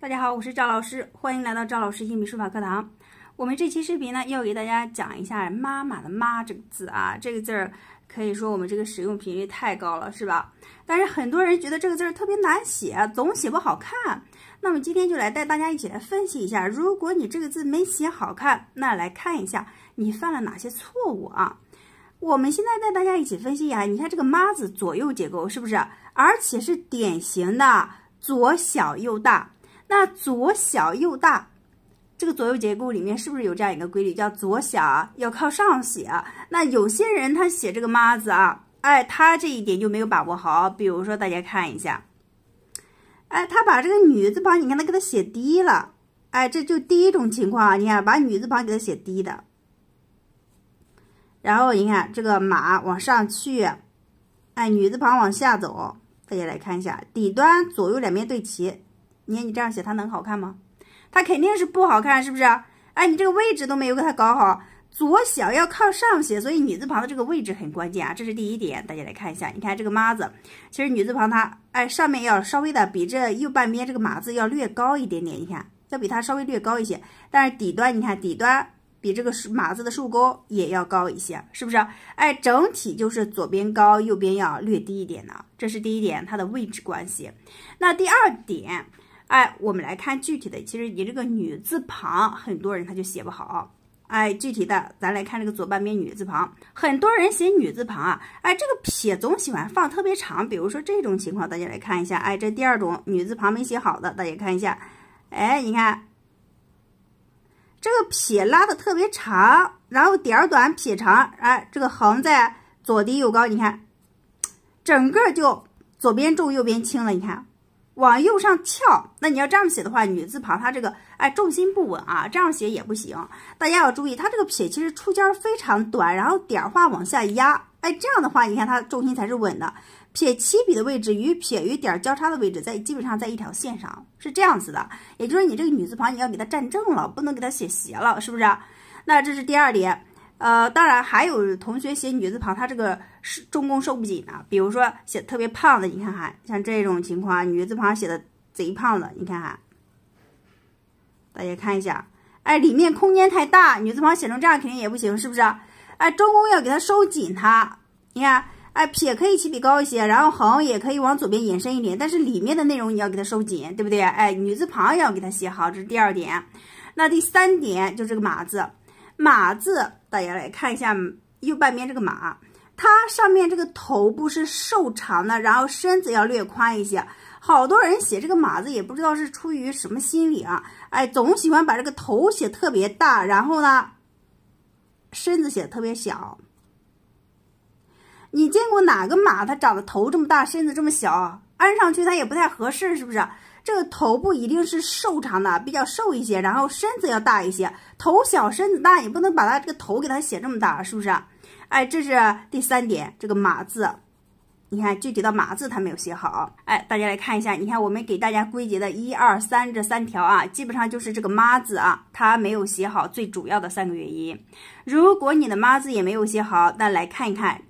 大家好，我是赵老师，欢迎来到赵老师硬笔书法课堂。我们这期视频呢，要给大家讲一下“妈妈的妈”这个字啊，这个字儿可以说我们这个使用频率太高了，是吧？但是很多人觉得这个字儿特别难写，总写不好看。那么今天就来带大家一起来分析一下，如果你这个字没写好看，那来看一下你犯了哪些错误啊？我们现在带大家一起分析一下，你看这个“妈”字左右结构是不是？而且是典型的左小右大。那左小右大，这个左右结构里面是不是有这样一个规律？叫左小要靠上写。那有些人他写这个“妈”字啊，哎，他这一点就没有把握好。比如说，大家看一下，哎，他把这个“女”字旁，你看他给他写低了，哎，这就第一种情况。你看把“女”字旁给他写低的，然后你看这个“马”往上去，哎，“女”字旁往下走。大家来看一下，底端左右两边对齐。你看你这样写，它能好看吗？它肯定是不好看，是不是？哎，你这个位置都没有给它搞好。左小要靠上写，所以女字旁的这个位置很关键啊。这是第一点，大家来看一下。你看这个妈字，其实女字旁它，哎，上面要稍微的比这右半边这个马字要略高一点点。你看，要比它稍微略高一些。但是底端，你看底端比这个马字的竖钩也要高一些，是不是？哎，整体就是左边高，右边要略低一点的。这是第一点，它的位置关系。那第二点。哎，我们来看具体的。其实你这个女字旁，很多人他就写不好。哎，具体的，咱来看这个左半边女字旁，很多人写女字旁啊。哎，这个撇总喜欢放特别长。比如说这种情况，大家来看一下。哎，这第二种女字旁没写好的，大家看一下。哎，你看这个撇拉的特别长，然后点短撇长，哎，这个横在左低右高，你看，整个就左边重右边轻了，你看。往右上翘，那你要这样写的话，女字旁它这个哎重心不稳啊，这样写也不行。大家要注意，它这个撇其实出尖非常短，然后点画往下压，哎这样的话，你看它重心才是稳的。撇起笔的位置与撇与点交叉的位置在基本上在一条线上，是这样子的。也就是你这个女字旁你要给它站正了，不能给它写斜了，是不是？那这是第二点。呃，当然还有同学写女字旁，他这个是中宫收不紧啊。比如说写特别胖的，你看看，像这种情况，女字旁写的贼胖的，你看看，大家看一下，哎，里面空间太大，女字旁写成这样肯定也不行，是不是？哎，中宫要给它收紧它，你看，哎，撇可以起笔高一些，然后横也可以往左边延伸一点，但是里面的内容你要给它收紧，对不对？哎，女字旁要给它写好，这是第二点。那第三点就这个马字。马字，大家来看一下右半边这个马，它上面这个头部是瘦长的，然后身子要略宽一些。好多人写这个马字，也不知道是出于什么心理啊，哎，总喜欢把这个头写特别大，然后呢，身子写的特别小。你见过哪个马，它长得头这么大，身子这么小？按上去它也不太合适，是不是？这个头部一定是瘦长的，比较瘦一些，然后身子要大一些，头小身子大，也不能把它这个头给它写这么大，是不是？哎，这是第三点，这个马字，你看，具体的马字它没有写好。哎，大家来看一下，你看我们给大家归结的一二三这三条啊，基本上就是这个妈字啊，他没有写好最主要的三个原因。如果你的妈字也没有写好，那来看一看。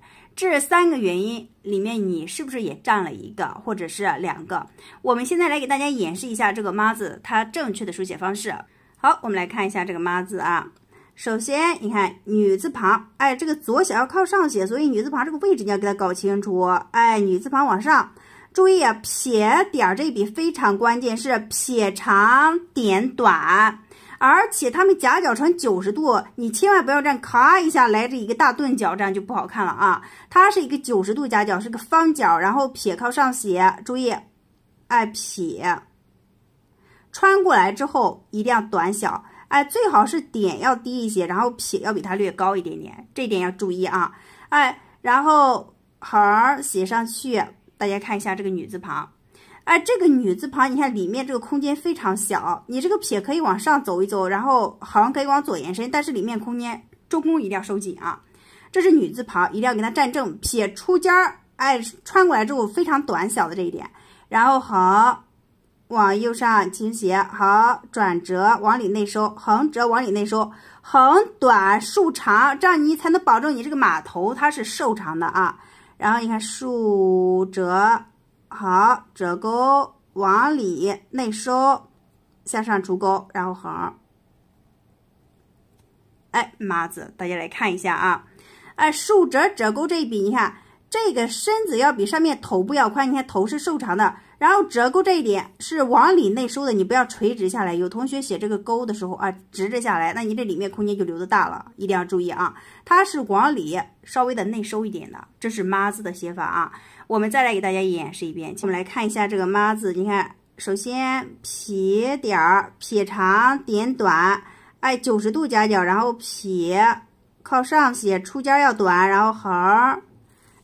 这三个原因里面，你是不是也占了一个，或者是两个？我们现在来给大家演示一下这个“妈”字它正确的书写方式。好，我们来看一下这个“妈”字啊。首先，你看女字旁，哎，这个左写要靠上写，所以女字旁这个位置你要给它搞清楚。哎，女字旁往上，注意啊，撇点这一笔非常关键，是撇长点短。而且它们夹角成九十度，你千万不要这样，咔一下来这一个大钝角，这样就不好看了啊！它是一个九十度夹角，是个方角，然后撇靠上写，注意，哎撇，穿过来之后一定要短小，哎最好是点要低一些，然后撇要比它略高一点点，这点要注意啊！哎，然后横写上去，大家看一下这个女字旁。哎，这个女字旁，你看里面这个空间非常小，你这个撇可以往上走一走，然后横可以往左延伸，但是里面空间中宫一定要收紧啊。这是女字旁，一定要给它站正，撇出尖儿，哎，穿过来之后非常短小的这一点，然后横往右上倾斜，好，转折往里内收，横折往里内收，横短竖长，这样你才能保证你这个马头它是瘦长的啊。然后你看竖折。好，折钩往里内收，向上出钩，然后横。哎，麻子，大家来看一下啊！哎，竖折折钩这一笔，你看这个身子要比上面头部要宽，你看头是瘦长的。然后折钩这一点是往里内收的，你不要垂直下来。有同学写这个钩的时候啊，直着下来，那你这里面空间就留的大了，一定要注意啊。它是往里稍微的内收一点的，这是“妈”字的写法啊。我们再来给大家演示一遍。我们来看一下这个“妈”字，你看，首先撇点儿，撇长点短，哎，九十度夹角，然后撇靠上写，出尖要短，然后横，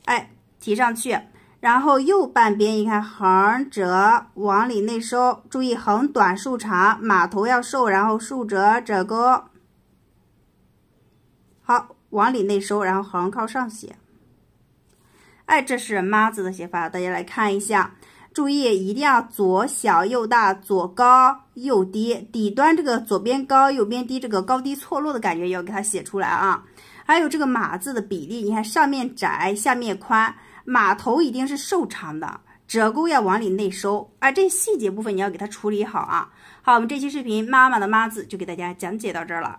哎，提上去。然后右半边，一看横折往里内收，注意横短竖长，马头要瘦，然后竖折折钩，好，往里内收，然后横靠上写。哎，这是“妈”字的写法，大家来看一下，注意一定要左小右大，左高右低，底端这个左边高右边低，这个高低错落的感觉要给它写出来啊。还有这个马字的比例，你看上面窄，下面宽，马头一定是瘦长的，折钩要往里内收，啊，这细节部分你要给它处理好啊！好，我们这期视频妈妈的妈字就给大家讲解到这儿了。